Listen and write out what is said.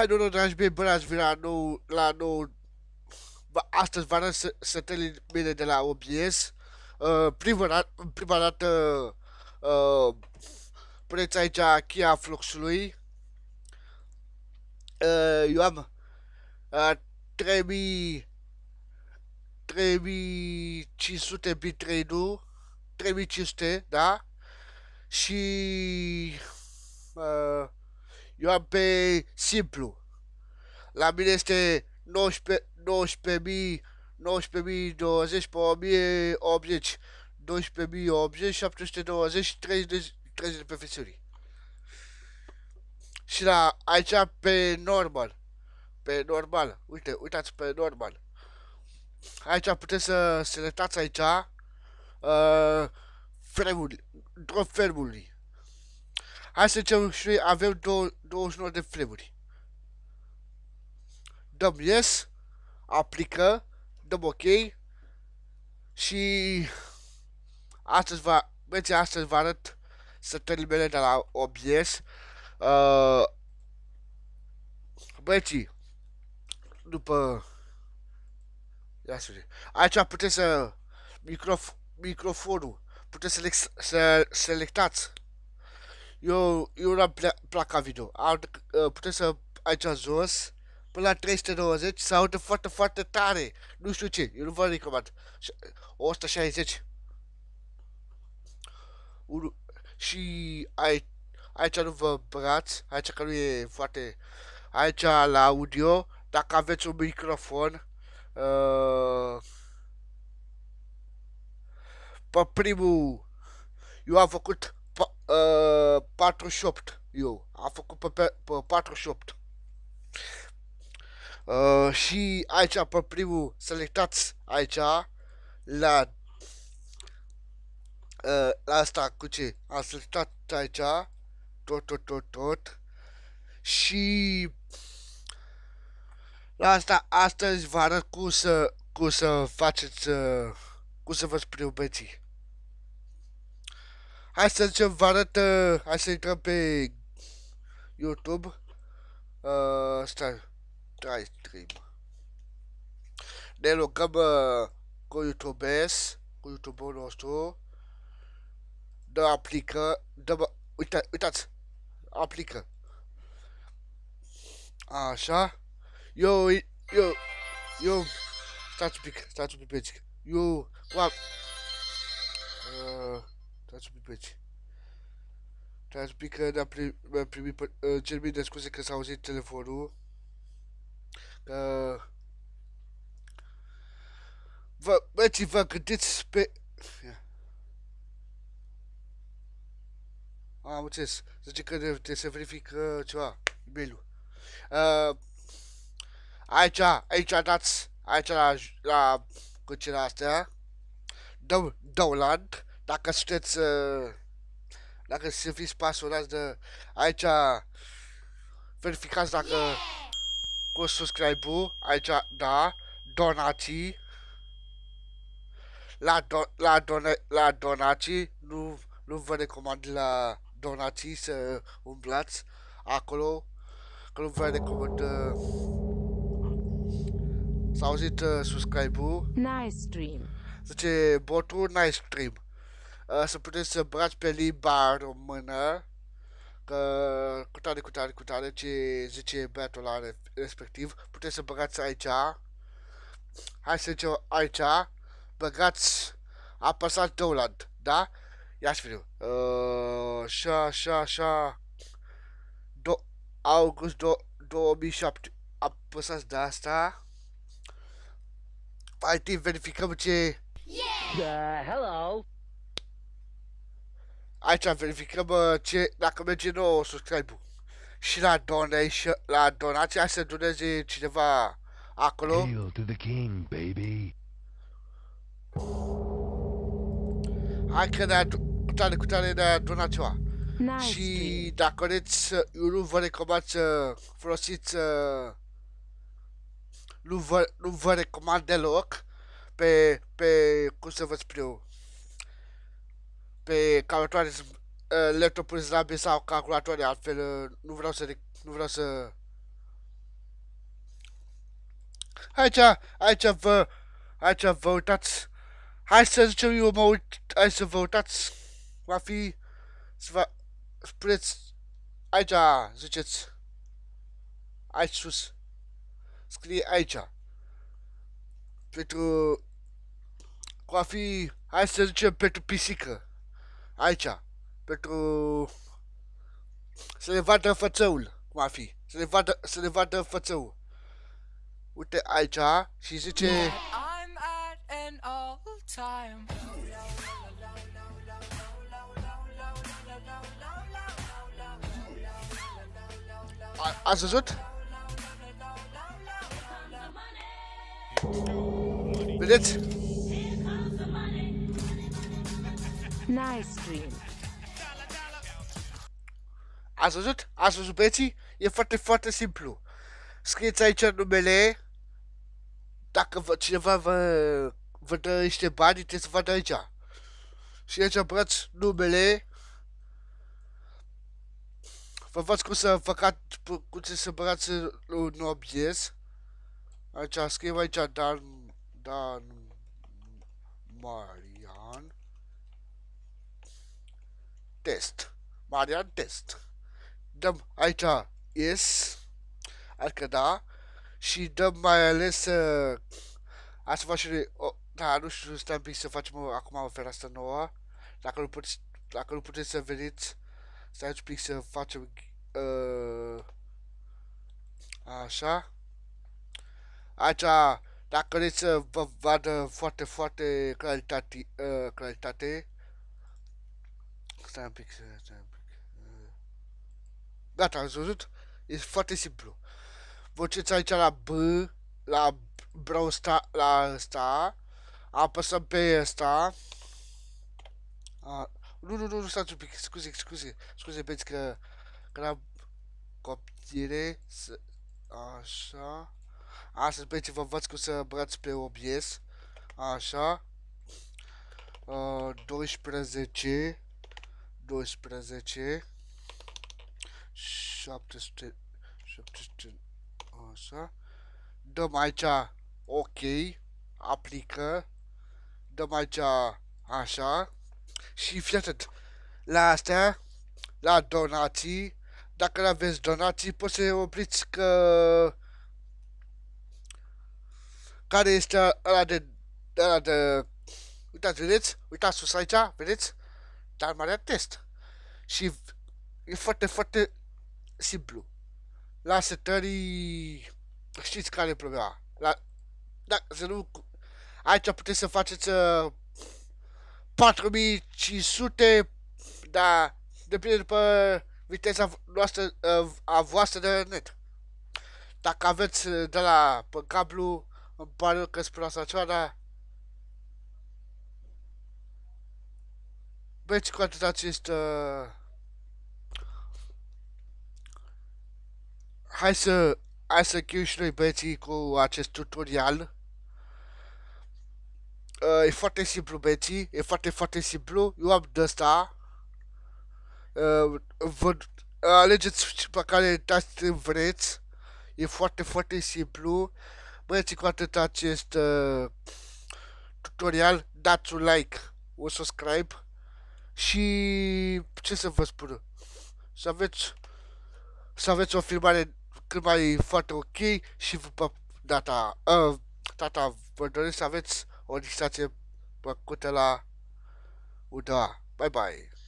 Hai nu dragi mei, bine ați venit la nou, la nou... Astăzi vă arăt setările mine de la OBS. Uh, prima, prima dată uh, puneți aici cheia fluxului. Uh, eu am uh, 3000... 3500 bitrate, nu? 3500, da? Și... Uh, eu am pe simplu. La mine este 19.000, 19, 19.000 19.020 pe 1080 12.080 790 30 de, 30 de profesorii. Și la aici pe normal. Pe normal. Uite, uitați pe normal. Aici puteți să selectați aici uh, frame-ul, drop frame-ului. Hai să zicem și avem 29 de frame-uri. Dăm yes, aplică, dăm ok și astăzi va, băieții, astăzi vă arăt setările mele de la OBS. Uh, băieții, după Aici puteți să microf, microfonul, puteți să, să selectați eu, eu e placa video. Uh, Puteți să aici jos până la 390 se aude foarte, foarte tare. Nu știu ce, eu nu vă recomand. 160. Un, Și ai, aici nu vă brați, aici că nu e foarte... Aici la audio, dacă aveți un microfon, uh, pe primul, eu am făcut uh, 48 eu. Am făcut pe, pe, pe 48. Uh, și aici pe primul selectați aici la uh, la asta cu ce am selectat aici tot tot tot tot și la asta astăzi vă arăt cum să cum să faceți uh, cum să vă spriu beții. Hai să zicem, vă arăt, uh, hai să intrăm pe YouTube. Uh, stai, try stream. Ne logăm uh, cu S, cu YouTube-ul nostru. Dă aplică, dăm, uita, uitați, aplică. Așa. Eu, eu, eu, stați un pic, stați un pic, eu, cu, uh, ați subit preț. Dar zic că n a primit, primit uh, cer mii de scuze că s-a auzit telefonul. Că... Vă, băieții, vă gândiți pe... Ia. Am înțeles. Zice că trebuie să verific uh, ceva, e mail Uh, aici, aici dați, aici la, la, la astea, Dau, Dowland, dacă sunteți, uh, dacă fiți pasionați de aici, verificați dacă yeah! cu subscribe-ul, aici, da, donații, la, do, la, dona, la donații, nu, nu vă recomand la donații să umblați acolo, că nu vă recomand uh, s-a auzit uh, subscribe-ul. Nice stream. Zice botul, nice stream uh, să puteți să brați pe limba română, că cu tare, cu tare, cu tare, ce zice băiatul ăla respectiv, puteți să băgați aici, hai să zicem aici, băgați apăsat Doland, da? Ia să vedem. Uh, eh, așa, așa, așa. Do august do 2007. Apăsați de asta. Mai întâi verificăm ce... Yeah! Uh, hello! Aici verificăm uh, ce, dacă merge nou subscribe Și la, donation, la donația să doneze cineva acolo. Hail to the king, baby. Hai că ne-a cu tare, cu tare ne-a donat ceva. Nice. Și dacă vreți, eu uh, nu vă recomand să folosiți, uh, nu vă, nu vă recomand deloc pe, pe, cum să vă spun eu, pe calculatoare uh, laptopuri slabe sau calculatoare, altfel uh, nu vreau să... Nu vreau să... Aici, aici vă, aici vă uitați. Hai să zicem eu mă uit, hai să vă uitați. Va fi, să vă spuneți, aici ziceți, aici sus, scrie aici. Pentru, va fi, hai să zicem pentru pisică aici, pentru să ne vadă fățăul, cum ar fi, să ne vadă, să ne vadă fățăul. Uite aici și zice... I'm at ați văzut? Vedeți? Nice stream. Ați văzut? Ați văzut băieții? E foarte, foarte simplu. Scrieți aici numele. Dacă vă, cineva vă, vă dă niște bani, trebuie să vă dă aici. Și aici apărați numele. Vă văd cum să făcat, cum să separați un obiect. Aici, scriu aici Dan, Dan, Mari. test. Marian test. Dăm aici yes, adică da, și dăm mai ales uh, Asta face... Oh, da, nu știu, stai un pic să facem uh, acum o fereastră nouă. Dacă nu puteți, dacă nu puteți să veniți, stai un pic să facem... Uh, așa. Aici, dacă vreți să vă vadă foarte, foarte claritate, uh, claritate stai un pic, stai un pic. Eh. Gata, ați văzut? E foarte simplu. Voceți aici la B, la Brawl Star, la ăsta. Apăsăm pe ăsta. A, nu, nu, nu, nu, stați un pic, scuze, scuze, scuze, pentru că, că la copiere, să, așa, astăzi, băieți, vă învăț cum să brați pe OBS, așa, a, 12, 12 700 700 așa dăm aici ok aplică dăm aici așa și fii atât la astea la donații dacă nu aveți donații poți să opriți că care este ăla de ăla de uitați vedeți uitați sus aici vedeți dar mare test. Și e foarte, foarte simplu. La setării știți care e problema. La, da, să nu, aici puteți să faceți uh, 4500, dar depinde după viteza noastră, uh, a voastră de net. Dacă aveți uh, de la pe cablu, îmi pare că spre asta ceva, dar veți cu atât acest... Uh... Hai să... Hai să chiu și noi băieții cu acest tutorial. Uh, e foarte simplu, băieții. E foarte, foarte simplu. Eu am de asta. Uh, vă... Alegeți pe care dați vreți. E foarte, foarte simplu. Băieții, cu atât acest uh, tutorial, dați un like, un subscribe și ce să vă spun, să aveți, să aveți o filmare cât mai foarte ok și după data, uh, ă, data vă doresc să aveți o distanție plăcută la UDA. Bye bye!